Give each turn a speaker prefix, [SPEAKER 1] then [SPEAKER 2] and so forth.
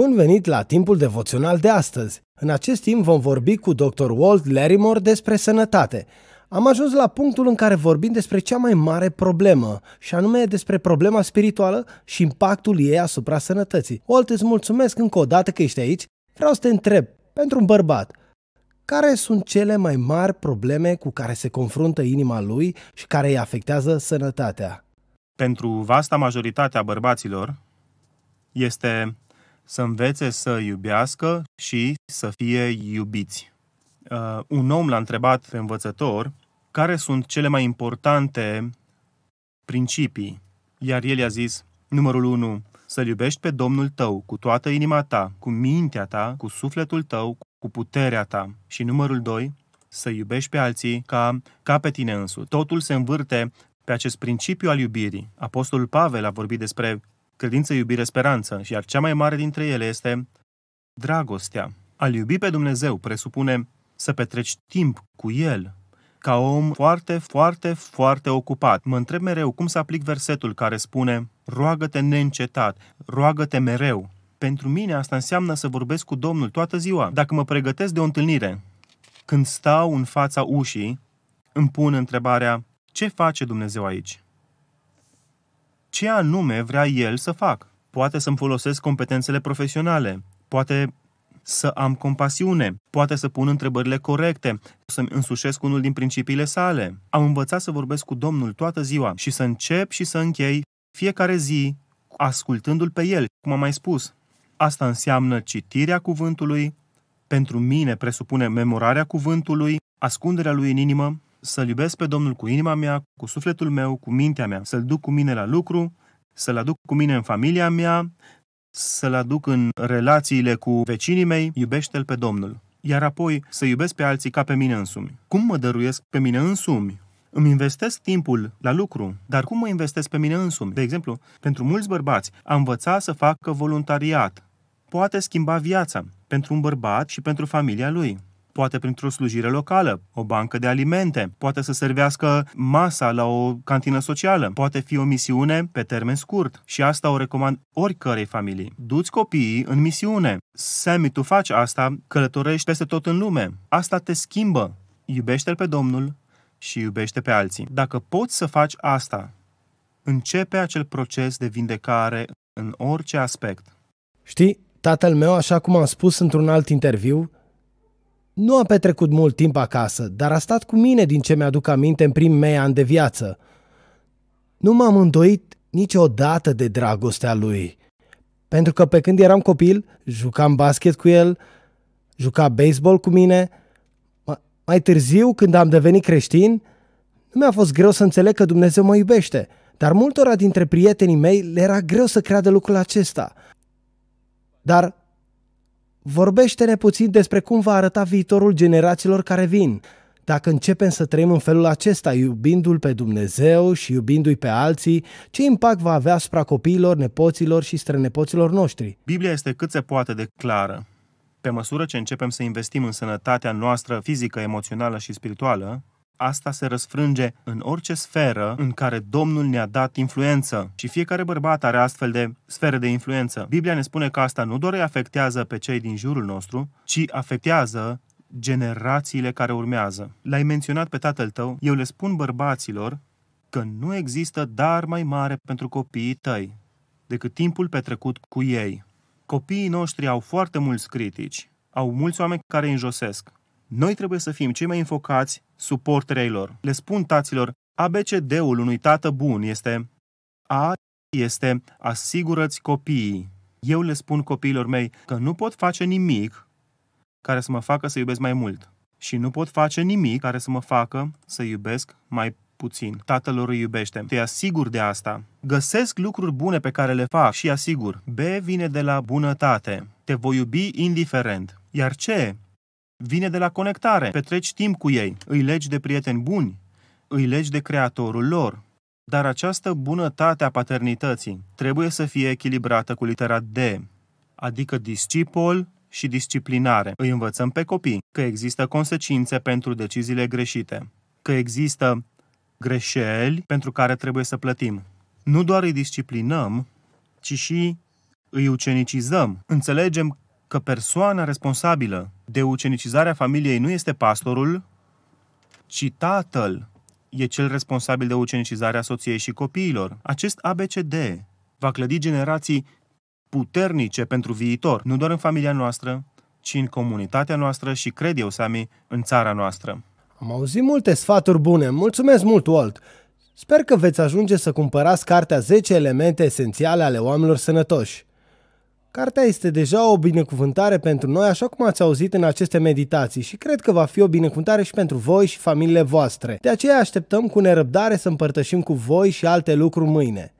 [SPEAKER 1] Bun venit la timpul devoțional de astăzi! În acest timp vom vorbi cu Dr. Walt Larimore despre sănătate. Am ajuns la punctul în care vorbim despre cea mai mare problemă, și anume despre problema spirituală și impactul ei asupra sănătății. Walt, îți mulțumesc încă o dată că ești aici. Vreau să te întreb, pentru un bărbat, care sunt cele mai mari probleme cu care se confruntă inima lui și care îi afectează sănătatea?
[SPEAKER 2] Pentru vasta majoritatea bărbaților este să învețe să iubească și să fie iubiți. Uh, un om l-a întrebat pe învățător care sunt cele mai importante principii, iar el i-a zis, numărul 1, să-L iubești pe Domnul tău cu toată inima ta, cu mintea ta, cu sufletul tău, cu puterea ta. Și numărul 2, să iubești pe alții ca, ca pe tine însuți. Totul se învârte pe acest principiu al iubirii. Apostolul Pavel a vorbit despre credință, iubire, speranță, iar cea mai mare dintre ele este dragostea. Al iubi pe Dumnezeu presupune să petreci timp cu El, ca om foarte, foarte, foarte ocupat. Mă întreb mereu cum să aplic versetul care spune roagă-te neîncetat, roagă-te mereu. Pentru mine asta înseamnă să vorbesc cu Domnul toată ziua. Dacă mă pregătesc de o întâlnire, când stau în fața ușii, îmi pun întrebarea ce face Dumnezeu aici? ce anume vrea el să fac. Poate să-mi folosesc competențele profesionale, poate să am compasiune, poate să pun întrebările corecte, să-mi însușesc unul din principiile sale. Am învățat să vorbesc cu Domnul toată ziua și să încep și să închei fiecare zi ascultându-l pe el, cum am mai spus. Asta înseamnă citirea cuvântului, pentru mine presupune memorarea cuvântului, ascunderea lui în inimă, să-L iubesc pe Domnul cu inima mea, cu sufletul meu, cu mintea mea, să-L duc cu mine la lucru, să-L aduc cu mine în familia mea, să-L aduc în relațiile cu vecinii mei, iubește-L pe Domnul. Iar apoi să iubesc pe alții ca pe mine însumi. Cum mă dăruiesc pe mine însumi? Îmi investesc timpul la lucru, dar cum mă investesc pe mine însumi? De exemplu, pentru mulți bărbați, a învăța să facă voluntariat poate schimba viața pentru un bărbat și pentru familia lui poate printr-o slujire locală, o bancă de alimente, poate să servească masa la o cantină socială, poate fi o misiune pe termen scurt și asta o recomand oricărei familii. Du-ți copiii în misiune. Sammy, tu faci asta, călătorești peste tot în lume. Asta te schimbă. Iubește-L pe Domnul și iubește pe alții. Dacă poți să faci asta, începe acel proces de vindecare în orice aspect.
[SPEAKER 1] Știi, tatăl meu, așa cum am spus într-un alt interviu, nu am petrecut mult timp acasă, dar a stat cu mine din ce mi-aduc aminte în primii mei ani de viață. Nu m-am îndoit niciodată de dragostea lui. Pentru că pe când eram copil, jucam basket cu el, juca baseball cu mine. Mai târziu, când am devenit creștin, nu mi-a fost greu să înțeleg că Dumnezeu mă iubește, dar multora dintre prietenii mei le era greu să creadă lucrul acesta. Dar Vorbește-ne puțin despre cum va arăta viitorul generațiilor care vin. Dacă începem să trăim în felul acesta, iubindu-L pe Dumnezeu și iubindu-i pe alții, ce impact va avea asupra copiilor, nepoților și strănepoților noștri?
[SPEAKER 2] Biblia este cât se poate de clară. Pe măsură ce începem să investim în sănătatea noastră fizică, emoțională și spirituală, asta se răsfrânge în orice sferă în care Domnul ne-a dat influență. Și fiecare bărbat are astfel de sfere de influență. Biblia ne spune că asta nu doar îi afectează pe cei din jurul nostru, ci afectează generațiile care urmează. L-ai menționat pe tatăl tău, eu le spun bărbaților că nu există dar mai mare pentru copiii tăi decât timpul petrecut cu ei. Copiii noștri au foarte mulți critici, au mulți oameni care îi înjosesc, noi trebuie să fim cei mai înfocați suporterii lor. Le spun taților, ABCD-ul unui tată bun este A este asigurăți copiii. Eu le spun copiilor mei că nu pot face nimic care să mă facă să iubesc mai mult și nu pot face nimic care să mă facă să iubesc mai puțin. Tatăl lor îi iubește. Te asigur de asta. Găsesc lucruri bune pe care le fac și asigur. B vine de la bunătate. Te voi iubi indiferent. Iar ce? vine de la conectare. Petreci timp cu ei, îi legi de prieteni buni, îi legi de creatorul lor. Dar această bunătate a paternității trebuie să fie echilibrată cu litera D, adică discipol și disciplinare. Îi învățăm pe copii că există consecințe pentru deciziile greșite, că există greșeli pentru care trebuie să plătim. Nu doar îi disciplinăm, ci și îi ucenicizăm. Înțelegem că persoana responsabilă de ucenicizarea familiei nu este pastorul, ci tatăl e cel responsabil de ucenicizarea soției și copiilor. Acest ABCD va clădi generații puternice pentru viitor, nu doar în familia noastră, ci în comunitatea noastră și, cred eu, Sami, în țara noastră.
[SPEAKER 1] Am auzit multe sfaturi bune. Mulțumesc mult, Walt! Sper că veți ajunge să cumpărați cartea 10 elemente esențiale ale oamenilor sănătoși. Cartea este deja o binecuvântare pentru noi, așa cum ați auzit în aceste meditații și cred că va fi o binecuvântare și pentru voi și familiile voastre. De aceea așteptăm cu nerăbdare să împărtășim cu voi și alte lucruri mâine.